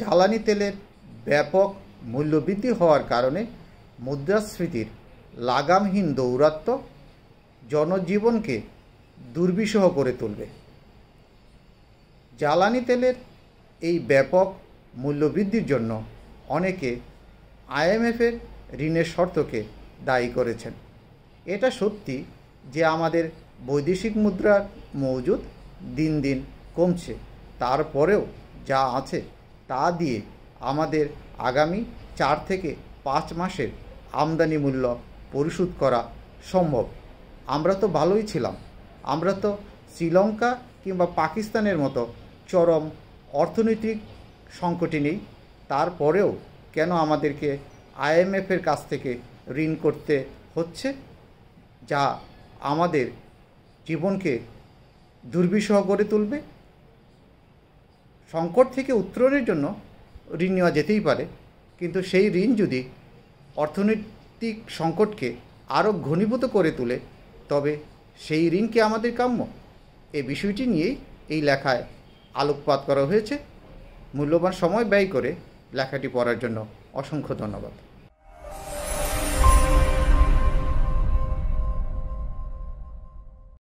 জ্বালানি তেলের ব্যাপক মূল্যবৃদ্ধি হওয়ার কারণে মুদ্রাস্ফীতির লাগামহীন দৌরাত্ম্য জনজীবনকে দুর্বিষহ করে তুলবে জ্বালানি তেলের এই ব্যাপক মূল্যবৃদ্ধির জন্য অনেকে আইএমএফের ঋণের শর্তকে দায়ী করেছেন এটা সত্যি যে আমাদের বৈদেশিক মুদ্রার মজুদ দিন দিন কমছে তারপরেও যা আছে তা দিয়ে আমাদের আগামী চার থেকে পাঁচ মাসের আমদানি মূল্য পরিশোধ করা সম্ভব আমরা তো ভালোই ছিলাম আমরা তো শ্রীলঙ্কা কিংবা পাকিস্তানের মতো চরম অর্থনৈতিক সংকটে নেই তারপরেও কেন আমাদেরকে আইএমএফের কাছ থেকে ঋণ করতে হচ্ছে যা আমাদের জীবনকে দুর্বিষহ করে তুলবে সংকট থেকে উত্তরণের জন্য ঋণ নেওয়া যেতেই পারে কিন্তু সেই ঋণ যদি অর্থনৈতিক সংকটকে আরও ঘনীভূত করে তোলে তবে সেই ঋণ কি আমাদের কাম্য এই বিষয়টি নিয়েই এই লেখায় আলোকপাত করা হয়েছে মূল্যবান সময় ব্যয় করে লেখাটি পড়ার জন্য অসংখ্য ধন্যবাদ